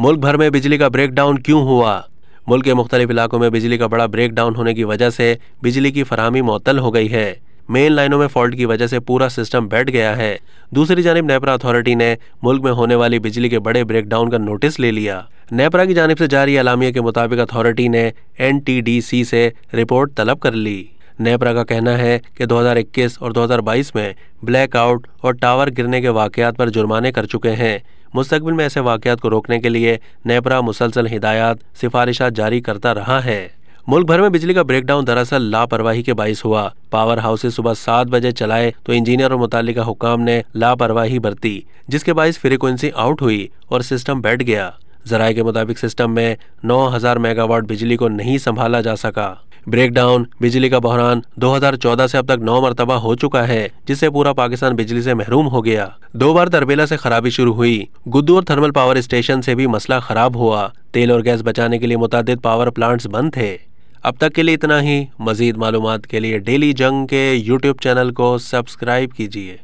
मुल्क भर में बिजली का ब्रेकडाउन क्यों हुआ मुल्क के मुख्तलिफ इलाकों में बिजली का बड़ा ब्रेक डाउन होने की वजह से बिजली की फरहमी मअतल हो गई है मेन लाइनों में फॉल्ट की वजह से पूरा सिस्टम बैठ गया है दूसरी जानब नेपरा अथॉरिटी ने मुल्क में होने वाली बिजली के बड़े ब्रेक डाउन का नोटिस ले लिया नेपरा की जानब से जारी अलामिया के मुताबिक अथॉरिटी ने एन से रिपोर्ट तलब कर ली नेपरा का कहना है कि 2021 और 2022 में ब्लैकआउट और टावर गिरने के वाकयात पर जुर्माने कर चुके हैं मुस्तबिल में ऐसे वाक़ात को रोकने के लिए नेपरा मुसलसल हिदायत सिफारिश जारी करता रहा है मुल्क भर में बिजली का ब्रेकडाउन दरअसल लापरवाही के बायस हुआ पावर हाउसेज सुबह सात बजे चलाए तो इंजीनियर और मुतल हुकाम ने लापरवाही बरती जिसके बायस फ्रिक्वेंसी आउट हुई और सिस्टम बैठ गया जराये के मुताबिक सिस्टम में 9000 मेगावाट बिजली को नहीं संभाला जा सका ब्रेकडाउन बिजली का बहरान 2014 से अब तक नौ मरतबा हो चुका है जिससे पूरा पाकिस्तान बिजली से महरूम हो गया दो बार तरबेला से खराबी शुरू हुई गुद्दू और थर्मल पावर स्टेशन से भी मसला खराब हुआ तेल और गैस बचाने के लिए मुतद पावर प्लांट्स बंद थे अब तक के लिए इतना ही मजीद मालूम के लिए डेली जंग के यूट्यूब चैनल को सब्सक्राइब कीजिए